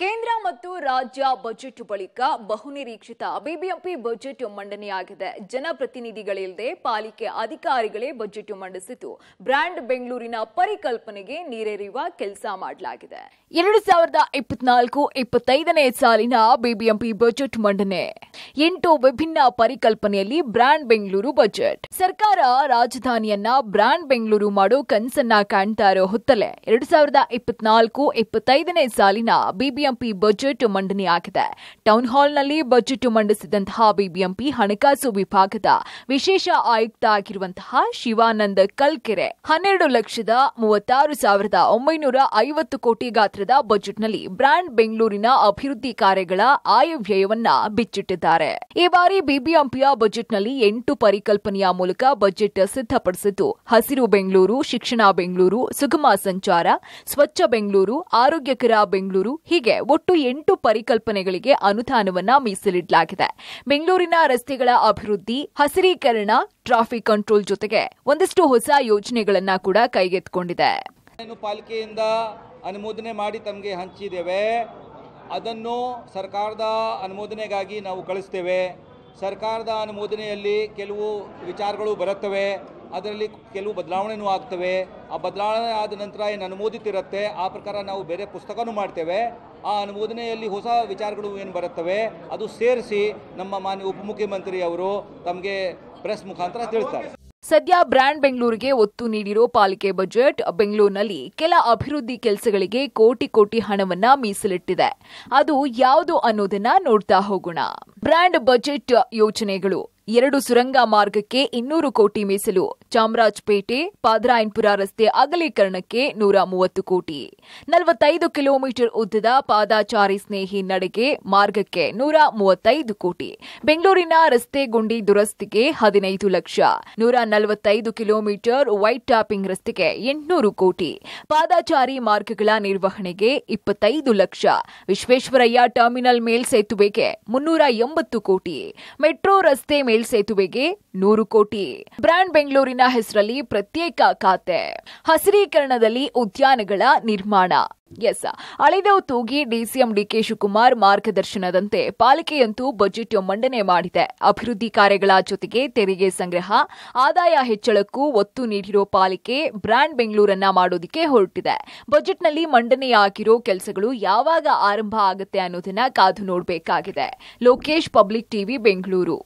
ಕೇಂದ್ರ ಮತ್ತು ರಾಜ್ಯ ಬಜೆಟ್ ಬಳಿಕ ಬಹುನಿರೀಕ್ಷಿತ ಬಿಬಿಎಂಪಿ ಬಜೆಟ್ ಮಂಡನೆಯಾಗಿದೆ ಜನಪ್ರತಿನಿಧಿಗಳಿಲ್ಲದೆ ಪಾಲಿಕೆ ಅಧಿಕಾರಿಗಳೇ ಬಜೆಟ್ ಮಂಡಿಸಿತು ಬ್ರಾಂಡ್ ಬೆಂಗಳೂರಿನ ಪರಿಕಲ್ಪನೆಗೆ ನೀರೆರಿಯುವ ಕೆಲಸ ಮಾಡಲಾಗಿದೆ ಎರಡು ಸಾವಿರದ ಇಪ್ಪತ್ನಾಲ್ಕು ಇಪ್ಪತ್ತೈದನೇ ಸಾಲಿನ ಬಿಬಿಎಂಪಿ ಬಜೆಟ್ ಮಂಡನೆ ಎಂಟು ವಿಭಿನ್ನ ಪರಿಕಲ್ಪನೆಯಲ್ಲಿ ಬ್ರಾಂಡ್ ಬೆಂಗಳೂರು ಬಜೆಟ್ ಸರ್ಕಾರ ರಾಜಧಾನಿಯನ್ನ ಬ್ರಾಂಡ್ ಬೆಂಗಳೂರು ಮಾಡೋ ಕನಸನ್ನ ಕಾಣ್ತಾ ಇರೋ ಹೊತ್ತಲೆ ಎರಡು ಸಾವಿರದ ಇಪ್ಪತ್ನಾಲ್ಕು ಇಪ್ಪತ್ತೈದನೇ ಸಾಲಿನ ಬಿಬಿಎಂ ಬಿಬಿಎಂಪಿ ಬಜೆಟ್ ಮಂಡನೆಯಾಗಿದೆ ಟೌನ್ ಹಾಲ್ನಲ್ಲಿ ಬಜೆಟ್ ಮಂಡಿಸಿದಂತಹ ಬಿಬಿಎಂಪಿ ಹಣಕಾಸು ವಿಭಾಗದ ವಿಶೇಷ ಆಯುಕ್ತ ಆಗಿರುವಂತಹ ಶಿವಾನಂದ ಕಲ್ಕೆರೆ ಹನ್ನೆರಡು ಲಕ್ಷದ ಮೂವತ್ತಾರು ಸಾವಿರದ ಒಂಬೈನೂರ ಐವತ್ತು ಕೋಟಿ ಗಾತ್ರದ ಬಜೆಟ್ನಲ್ಲಿ ಬ್ರಾಂಡ್ ಬೆಂಗಳೂರಿನ ಅಭಿವೃದ್ಧಿ ಕಾರ್ಯಗಳ ಆಯವ್ಯಯವನ್ನ ಬಿಚ್ಚಿಟ್ಟಿದ್ದಾರೆ ಈ ಬಾರಿ ಬಿಬಿಎಂಪಿಯ ಬಜೆಟ್ನಲ್ಲಿ ಎಂಟು ಪರಿಕಲ್ಪನೆಯ ಮೂಲಕ ಬಜೆಟ್ ಸಿದ್ಧಪಡಿಸಿದ್ದು ಹಸಿರು ಬೆಂಗಳೂರು ಶಿಕ್ಷಣ ಬೆಂಗಳೂರು ಸುಗಮ ಸಂಚಾರ ಸ್ವಚ್ಛ ಬೆಂಗಳೂರು ಆರೋಗ್ಯಕರ ಬೆಂಗಳೂರು ಹೀಗೆ ಒಟ್ಟು ಎಂಟು ಪರಿಕಲ್ಪನೆಗಳಿಗೆ ಅನುದಾನವನ್ನ ಮೀಸಲಿಡಲಾಗಿದೆ ಬೆಂಗಳೂರಿನ ರಸ್ತೆಗಳ ಅಭಿವೃದ್ಧಿ ಹಸಿರೀಕರಣ ಟ್ರಾಫಿಕ್ ಕಂಟ್ರೋಲ್ ಜೊತೆಗೆ ಒಂದಷ್ಟು ಹೊಸ ಯೋಜನೆಗಳನ್ನ ಕೂಡ ಕೈಗೆತ್ತಿಕೊಂಡಿದೆ ಪಾಲಿಕೆಯಿಂದ ಅನುಮೋದನೆ ಮಾಡಿ ತಮಗೆ ಹಂಚಿದ್ದೇವೆ ಅದನ್ನು ಸರ್ಕಾರದ ಅನುಮೋದನೆಗಾಗಿ ನಾವು ಕಳಿಸ್ತೇವೆ ಸರ್ಕಾರದ ಅನುಮೋದನೆಯಲ್ಲಿ ಕೆಲವು ವಿಚಾರಗಳು ಬರುತ್ತವೆ ಅದರಲ್ಲಿ ಕೆಲವು ಬದಲಾವಣೆನೂ ಆಗ್ತವೆ ಆ ಬದಲಾವಣೆ ಆದ ನಂತರ ಏನು ಅನುಮೋದಿತಿರುತ್ತೆ ಆ ಪ್ರಕಾರ ನಾವು ಬೇರೆ ಪುಸ್ತಕನೂ ಮಾಡ್ತೇವೆ ಆ ಅನುಮೋದನೆಯಲ್ಲಿ ಹೊಸ ವಿಚಾರಗಳು ಏನು ಬರುತ್ತವೆ ಅದು ಸೇರಿಸಿ ನಮ್ಮ ಮಾನ್ಯ ಉಪಮುಖ್ಯಮಂತ್ರಿ ಅವರು ತಮಗೆ ಪ್ರೆಸ್ ಮುಖಾಂತರ ತಿಳಿಸ್ತಾರೆ ಸದ್ಯ ಬ್ರ್ಯಾಂಡ್ ಬೆಂಗಳೂರಿಗೆ ಒತ್ತು ನೀಡಿರೋ ಪಾಲಿಕೆ ಬಜೆಟ್ ಬೆಂಗಳೂರಿನಲ್ಲಿ ಕೆಲ ಅಭಿವೃದ್ಧಿ ಕೆಲಸಗಳಿಗೆ ಕೋಟಿ ಕೋಟಿ ಹಣವನ್ನ ಮೀಸಲಿಟ್ಟಿದೆ ಅದು ಯಾವುದು ಅನ್ನೋದನ್ನ ನೋಡ್ತಾ ಹೋಗೋಣ ಗ್ರ್ಯಾಂಡ್ ಬಜೆಟ್ ಯೋಜನೆಗಳು ಎರಡು ಸುರಂಗ ಮಾರ್ಗಕ್ಕೆ ಇನ್ನೂರು ಕೋಟಿ ಮೀಸಲು ಚಾಮರಾಜಪೇಟೆ ಪಾದರಾಯನ್ಪುರ ರಸ್ತೆ ಅಗಲೀಕರಣಕ್ಕೆ ನೂರ ಮೂವತ್ತು ಕೋಟಿ ನಲವತ್ತೈದು ಕಿಲೋಮೀಟರ್ ಉದ್ದದ ಪಾದಾಚಾರಿ ಸ್ನೇಹಿ ನಡೆಗೆ ಮಾರ್ಗಕ್ಕೆ ನೂರ ಮೂವತ್ತೈದು ಕೋಟಿ ಬೆಂಗಳೂರಿನ ರಸ್ತೆ ಗುಂಡಿ ದುರಸ್ತಿಗೆ ಹದಿನೈದು ಲಕ್ಷ ನೂರ ನಲವತ್ತೈದು ಕಿಲೋಮೀಟರ್ ವೈಟ್ ಟ್ಯಾಪಿಂಗ್ ರಸ್ತೆಗೆ ಎಂಟುನೂರು ಕೋಟಿ ಪಾದಾಚಾರಿ ಮಾರ್ಗಗಳ ನಿರ್ವಹಣೆಗೆ ಇಪ್ಪತ್ತೈದು ಲಕ್ಷ ವಿಶ್ವೇಶ್ವರಯ್ಯ ಟರ್ಮಿನಲ್ ಮೇಲ್ಸೇತುವೆಗೆ ಮುನ್ನೂರ ಒಂಬತ್ತು ಕೋಟಿ ಮೆಟ್ರೋ ರಸ್ತೆ ಮೇಲ್ಸೇತುವೆಗೆ ನೂರು ಕೋಟಿ ಬ್ರಾಂಡ್ ಬೆಂಗಳೂರಿನ ಹೆಸರಲ್ಲಿ ಪ್ರತ್ಯೇಕ ಖಾತೆ ಹಸಿರೀಕರಣದಲ್ಲಿ ಉದ್ಯಾನಗಳ ನಿರ್ಮಾಣ ಎಸ್ ಅಳೆದವು ತೂಗಿ ಡಿಸಿಎಂ ಡಿಕೆ ಶಿವಕುಮಾರ್ ಮಾರ್ಗದರ್ಶನದಂತೆ ಪಾಲಿಕೆಯಂತೂ ಬಜೆಟ್ ಮಂಡನೆ ಮಾಡಿದೆ ಅಭಿವೃದ್ಧಿ ಕಾರ್ಯಗಳ ಜೊತೆಗೆ ತೆರಿಗೆ ಸಂಗ್ರಹ ಆದಾಯ ಹೆಚ್ಚಳಕ್ಕೂ ಒತ್ತು ನೀಡಿರೋ ಪಾಲಿಕೆ ಬ್ರ್ಯಾಂಡ್ ಬೆಂಗಳೂರನ್ನ ಮಾಡೋದಕ್ಕೆ ಹೊರಟಿದೆ ಬಜೆಟ್ನಲ್ಲಿ ಮಂಡನೆಯಾಗಿರೋ ಕೆಲಸಗಳು ಯಾವಾಗ ಆರಂಭ ಆಗುತ್ತೆ ಅನ್ನೋದನ್ನ ಕಾದು ನೋಡಬೇಕಾಗಿದೆ ಲೋಕೇಶ್ ಪಬ್ಲಿಕ್ ಟಿವಿ ಬೆಂಗಳೂರು